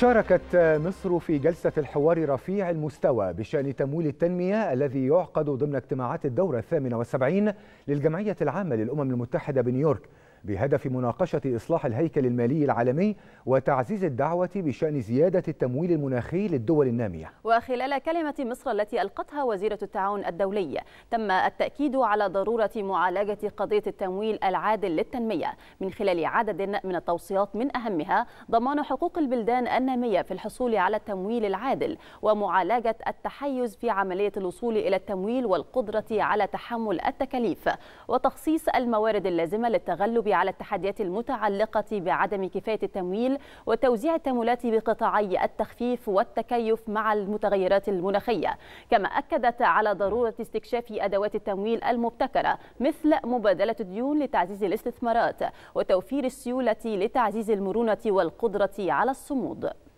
شاركت مصر في جلسة الحوار رفيع المستوى بشأن تمويل التنمية الذي يعقد ضمن اجتماعات الدورة الثامنة والسبعين للجمعية العامة للأمم المتحدة بنيويورك بهدف مناقشة إصلاح الهيكل المالي العالمي وتعزيز الدعوة بشأن زيادة التمويل المناخي للدول النامية وخلال كلمة مصر التي ألقتها وزيرة التعاون الدولي تم التأكيد على ضرورة معالجة قضية التمويل العادل للتنمية من خلال عدد من التوصيات من أهمها ضمان حقوق البلدان النامية في الحصول على التمويل العادل ومعالجة التحيز في عملية الوصول إلى التمويل والقدرة على تحمل التكاليف وتخصيص الموارد اللازمة للتغلب على التحديات المتعلقة بعدم كفاية التمويل وتوزيع التمويلات بقطاعي التخفيف والتكيف مع المتغيرات المناخية كما أكدت على ضرورة استكشاف أدوات التمويل المبتكرة مثل مبادلة الديون لتعزيز الاستثمارات وتوفير السيولة لتعزيز المرونة والقدرة على الصمود